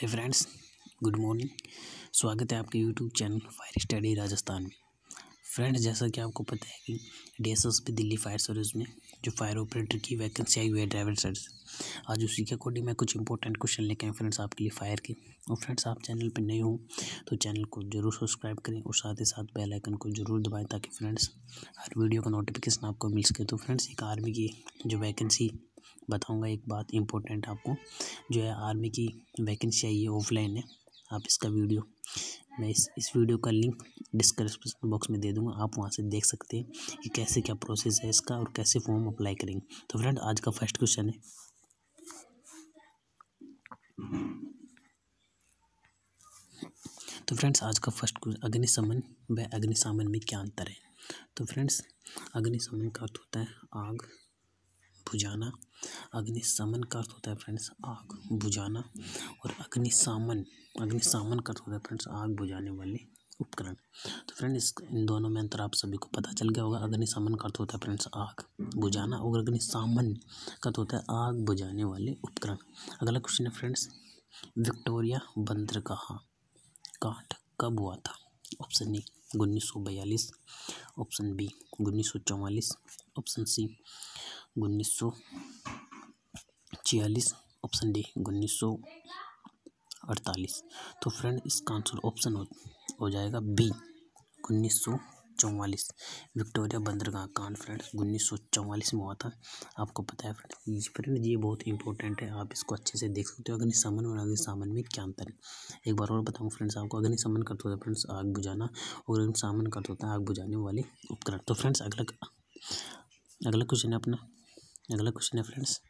hi friends good morning स्वागत है आपके YouTube channel fire study Rajasthan में फ्रेंड्स जैसा कि आपको पता है कि D S S P Delhi fire service में जो फायर ऑपरेटर की वैकेंसी आई हुई है ड्राइवर सर्विस आज उसी के अकॉर्डिंग मैं कुछ इंपॉर्टेंट क्वेश्चन लेके आए फ्रेंड्स आपके लिए फायर के और फ्रेंड्स आप चैनल पर नए हों तो चैनल को जरूर सब्सक्राइब करें और साथ ही साथ बेलाइकन को जरूर दबाएँ ताकि फ्रेंड्स हर वीडियो का नोटिफिकेशन आपको मिल सके तो फ्रेंड्स एक आर्मी की जो वैकेंसी बताऊंगा एक बात इम्पोर्टेंट आपको जो है आर्मी की वैकेंसी आई है ऑफलाइन है आप इसका वीडियो मैं इस इस वीडियो का लिंक डिस्क्रिप्शन बॉक्स में दे दूंगा आप वहाँ से देख सकते हैं कि कैसे क्या प्रोसेस है इसका और कैसे फॉर्म अप्लाई करेंगे तो फ्रेंड आज का फर्स्ट क्वेश्चन है तो फ्रेंड्स आज का फर्स्ट क्वेश्चन अग्निशमन व अग्निशामन में क्या अंतर है तो फ्रेंड्स अग्निशमन का अर्थ होता है आग बुझाना अग्निशमन का अर्थ होता है फ्रेंड्स आग बुझाना और अग्निशामन अग्निशामन का अर्थ होता है फ्रेंड्स आग बुझाने वाले उपकरण तो फ्रेंड्स इन दोनों में अंतर आप सभी को पता चल गया होगा अग्निशमन का अर्थ होता है फ्रेंड्स आग बुझाना और अग्निशामन का अर्थ होता है आग बुझाने वाले उपकरण अगला क्वेश्चन है फ्रेंड्स विक्टोरिया बंदरगाह काठ कब हुआ था ऑप्शन ए उन्नीस सौ बयालीस ऑप्शन बी उन्नीस सौ चौवालीस ऑप्शन सी उन्नीस सौ छियालीस ऑप्शन डी उन्नीस सौ अड़तालीस तो फ्रेंड इसका आंसर ऑप्शन हो, जाएगा बी उन्नीस सौ चौवालीस विक्टोरिया बंदरगाह कान फ्रेंड्स उन्नीस सौ चौवालीस में हुआ था आपको पता है फ्रेंड्स फ्रेंड ये बहुत इंपॉर्टेंट है आप इसको अच्छे से देख सकते हो अग्निशमन और अग्निशमन में क्या अंतर है एक बार और बताऊँ फ्रेंड्स आपको अग्निशमन करते होता है फ्रेंड्स आग बुझाना और अग्निशमन करते होता है आग बुझाने वाले उपकरण तो फ्रेंड्स अगला अगला क्वेश्चन है अपना अगला क्वेश्चन है फ्रेंड्स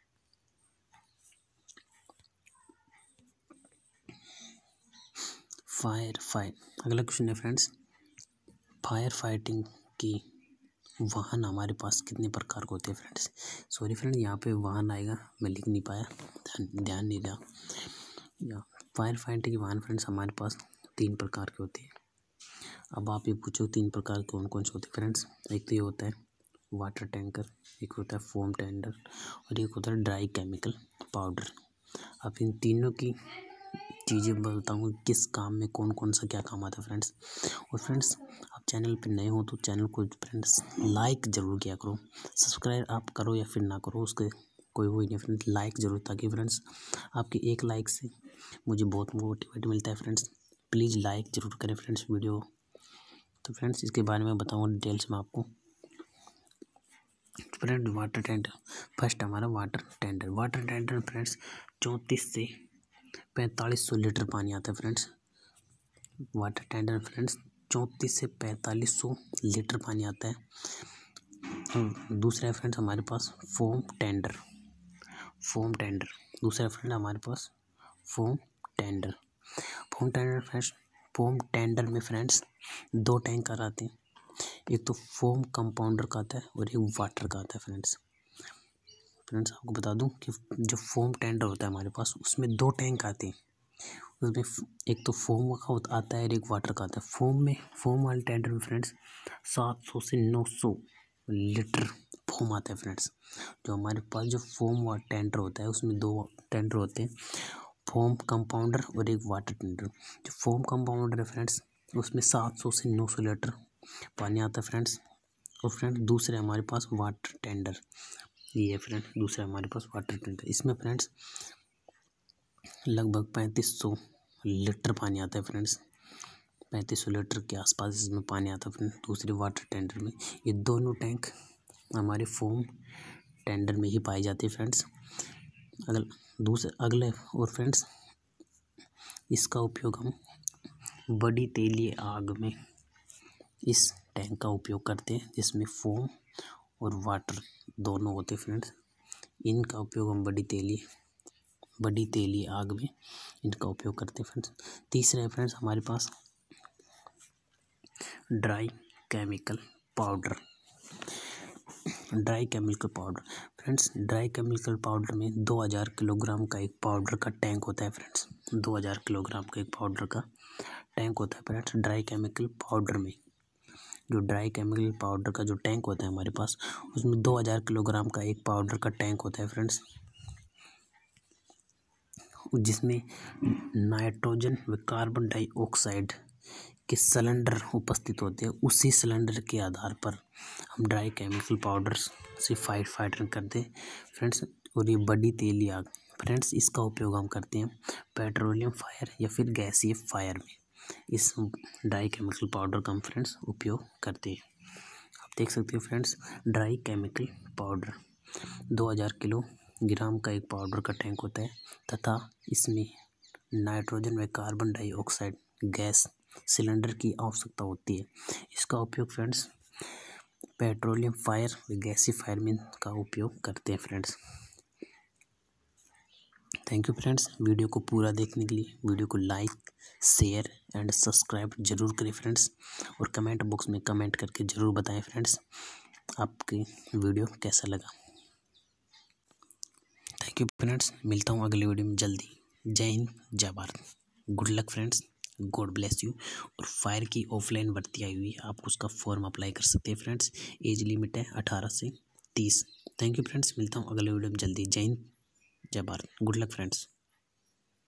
फायर फायर अगला क्वेश्चन है फ्रेंड्स फायर फाइटिंग की वाहन हमारे पास कितने प्रकार के होते हैं फ्रेंड्स सॉरी फ्रेंड यहाँ पे वाहन आएगा मैं लिख नहीं पाया ध्यान नहीं दिया फायर फाइटिंग वाहन फ्रेंड्स हमारे पास तीन प्रकार के होते हैं अब आप ये पूछो तीन प्रकार के कौन कौन से होते हैं फ्रेंड्स एक तो ये होता है वाटर टैंकर एक होता है फोम टेंडर और एक होता है ड्राई केमिकल पाउडर अब इन तीनों की चीज़ें बताऊँगा किस काम में कौन कौन सा क्या काम आता है फ्रेंड्स और फ्रेंड्स आप चैनल पर नए हो तो चैनल को फ्रेंड्स लाइक ज़रूर किया करो सब्सक्राइब आप करो या फिर ना करो उसके कोई वही नहीं फ्रेंड्स लाइक ज़रूर ताकि फ्रेंड्स आपके एक लाइक से मुझे बहुत मोटिवेट मिलता है फ्रेंड्स प्लीज़ लाइक ज़रूर करें फ्रेंड्स वीडियो तो फ्रेंड्स इसके बारे में बताऊँगा डिटेल्स में आपको फ्रेंड्स वाटर टेंडर फर्स्ट हमारा water tender water tender friends चौंतीस से पैंतालीस सौ लीटर पानी आता है फ्रेंड्स वाटर टेंडर फ्रेंड्स चौंतीस से पैंतालीस सौ लीटर पानी आता है दूसरा है फ्रेंड्स हमारे पास फोम टेंडर फोम टेंडर दूसरा फ्रेंड हमारे पास foam tender foam tender friends foam tender में फ्रेंड्स दो टैंकर आते हैं एक तो फोम कंपाउंडर का आता है और एक वाटर का आता है फ्रेंड्स फ्रेंड्स आपको बता दूं कि जो फोम टेंडर होता है हमारे पास उसमें दो टैंक आते हैं उसमें एक तो फोम का आता है और एक वाटर का आता है फोम में फोम वाले टेंडर में फ्रेंड्स सात सौ से नौ सौ लीटर फोम आता है फ्रेंड्स जो हमारे पास जो फोम वाला टेंडर होता है उसमें दो टेंडर होते हैं फोम कंपाउंडर और एक वाटर टेंडर जो फोम कंपाउंडर है फ्रेंड्स उसमें सात सौ से नौ सौ लीटर पानी आता है फ्रेंड्स और फ्रेंड्स दूसरे हमारे पास वाटर टेंडर ये है फ्रेंड दूसरा हमारे पास वाटर टैंकर इसमें फ्रेंड्स लगभग पैंतीस सौ लीटर पानी आता है फ्रेंड्स पैंतीस सौ लीटर के आसपास इसमें पानी आता है फ्रेंड दूसरे वाटर टेंडर में ये दोनों टैंक हमारे फोम टेंडर में ही पाए जाते हैं फ्रेंड्स अगल दूसरे अगले और फ्रेंड्स इसका उपयोग हम बड़ी तेली आग में इस टैंक का उपयोग करते हैं जिसमें फोम और वाटर दोनों होते फ्रेंड्स इनका उपयोग हम बड़ी तेली बड़ी तेली आग में इनका उपयोग करते फ्रेंड्स तीसरा है फ्रेंड्स हमारे पास dry chemical powder dry chemical powder friends dry chemical powder में 2000 किलोग्राम का एक पाउडर का टैंक होता है फ्रेंड्स 2000 किलोग्राम का एक पाउडर का टैंक होता है फ्रेंड्स ड्राई केमिकल पाउडर में जो ड्राई केमिकल पाउडर का जो टैंक होता है हमारे पास उसमें दो हज़ार किलोग्राम का एक पाउडर का टैंक होता है फ्रेंड्स जिसमें नाइट्रोजन व कार्बन डाइऑक्साइड के सिलेंडर उपस्थित होते हैं उसी सिलेंडर के आधार पर हम ड्राई केमिकल पाउडर से फाइट फाइटर करते हैं फ्रेंड्स और ये बड़ी तेली आग फ्रेंड्स इसका उपयोग हम करते हैं पेट्रोलियम फायर या फिर गैसीय फायर में इस ड्राई केमिकल पाउडर का हम फ्रेंड्स उपयोग करते हैं आप देख सकते हो friends dry chemical powder 2000 kilogram का एक पाउडर का टैंक होता है तथा इसमें नाइट्रोजन व कार्बन डाइऑक्साइड गैस सिलेंडर की आवश्यकता होती है इसका उपयोग फ्रेंड्स पेट्रोलियम फायर व फायर में का उपयोग करते हैं friends thank you friends video को पूरा देखने के लिए वीडियो को लाइक शेयर एंड सब्सक्राइब जरूर करें फ्रेंड्स और कमेंट बॉक्स में कमेंट करके ज़रूर बताएं फ्रेंड्स आपकी वीडियो कैसा लगा थैंक यू फ्रेंड्स मिलता हूँ अगले वीडियो में जल्दी जय हिंद जय Bharat good luck friends God bless you और फायर की ऑफलाइन भर्ती आई हुई है आप उसका फॉर्म अप्लाई कर सकते हैं फ्रेंड्स एज लिमिट है अठारह से तीस थैंक यू फ्रेंड्स मिलता हूँ अगले वीडियो में जल्दी जय हिंद जय भारत गुड लक फ्रेंड्स